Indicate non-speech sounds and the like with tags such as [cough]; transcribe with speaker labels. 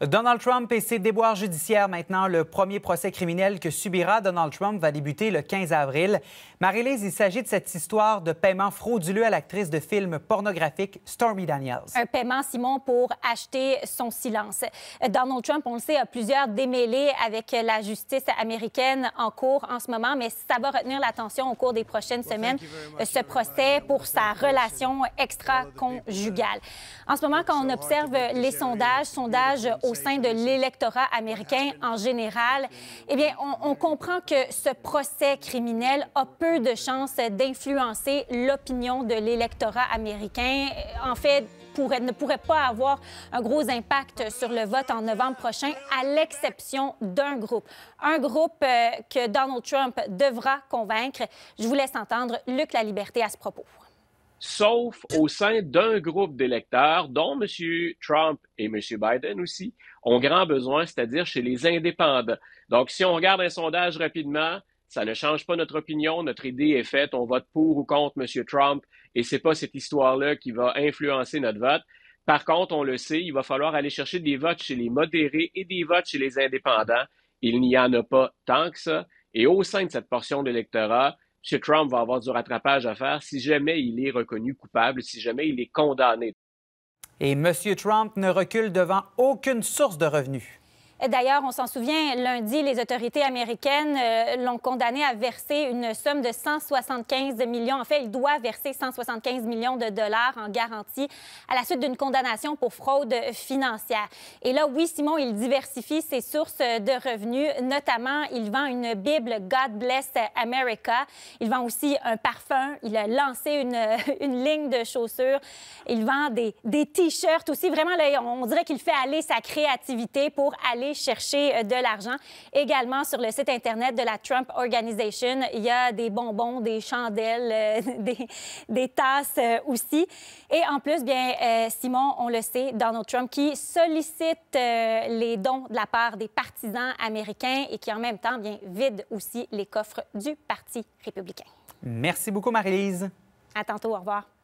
Speaker 1: Donald Trump et ses déboires judiciaires maintenant. Le premier procès criminel que subira Donald Trump va débuter le 15 avril. Marie-Lise, il s'agit de cette histoire de paiement frauduleux à l'actrice de films pornographique Stormy Daniels.
Speaker 2: Un paiement, Simon, pour acheter son silence. Donald Trump, on le sait, a plusieurs démêlés avec la justice américaine en cours en ce moment, mais ça va retenir l'attention au cours des prochaines semaines, ce procès pour sa relation extra-conjugale. En ce moment, quand on observe les sondages, sondages au sein de l'électorat américain en général, eh bien, on, comprend que ce procès criminel a peu de chances d'influencer l'opinion de l'électorat américain. En fait, Pourrait, ne pourrait pas avoir un gros impact sur le vote en novembre prochain, à l'exception d'un groupe. Un groupe euh, que Donald Trump devra convaincre. Je vous laisse entendre Luc La Liberté à ce propos
Speaker 3: sauf au sein d'un groupe d'électeurs dont M. Trump et M. Biden aussi ont grand besoin, c'est-à-dire chez les indépendants. Donc, si on regarde un sondage rapidement, ça ne change pas notre opinion, notre idée est faite, on vote pour ou contre M. Trump, et c'est pas cette histoire-là qui va influencer notre vote. Par contre, on le sait, il va falloir aller chercher des votes chez les modérés et des votes chez les indépendants. Il n'y en a pas tant que ça. Et au sein de cette portion d'électorat, M. Trump va avoir du rattrapage à faire si jamais il est reconnu coupable, si jamais il est condamné.
Speaker 1: Et M. Trump ne recule devant aucune source
Speaker 2: de revenus. D'ailleurs, on s'en souvient, lundi, les autorités américaines euh, l'ont condamné à verser une somme de 175 millions. En fait, il doit verser 175 millions de dollars en garantie à la suite d'une condamnation pour fraude financière. Et là, oui, Simon, il diversifie ses sources de revenus. Notamment, il vend une Bible God Bless America. Il vend aussi un parfum. Il a lancé une, [laughs] une ligne de chaussures. Il vend des, des T-shirts aussi. Vraiment, là, on dirait qu'il fait aller sa créativité pour aller chercher euh, de l'argent. Également, sur le site Internet de la Trump Organization, il y a des bonbons, des chandelles, euh, [laughs] des, des, tasses euh, aussi. Et en plus, bien, Simon, on le sait, Donald Trump qui sollicite les dons de la part des partisans américains et qui, en même temps, bien, vide aussi les coffres du Parti républicain.
Speaker 1: Merci beaucoup, Marie-Lise.
Speaker 2: À tantôt. Au revoir.